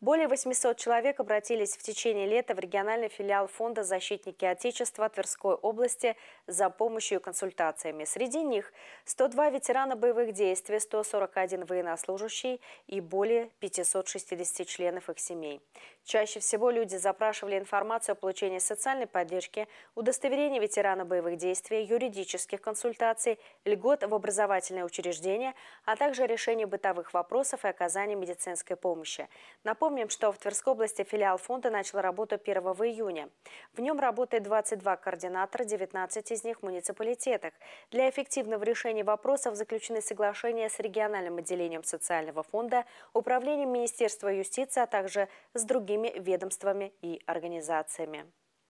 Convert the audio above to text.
Более 800 человек обратились в течение лета в региональный филиал Фонда «Защитники Отечества» Тверской области за помощью и консультациями. Среди них 102 ветерана боевых действий, 141 военнослужащий и более 560 членов их семей. Чаще всего люди запрашивали информацию о получении социальной поддержки, удостоверения ветерана боевых действий, юридических консультаций, льгот в образовательные учреждения, а также решение бытовых вопросов и оказание медицинской помощи. Напомню, Напомним, что в Тверской области филиал фонда начал работу 1 июня. В нем работает 22 координатора, 19 из них в муниципалитетах. Для эффективного решения вопросов заключены соглашения с региональным отделением социального фонда, управлением Министерства юстиции, а также с другими ведомствами и организациями.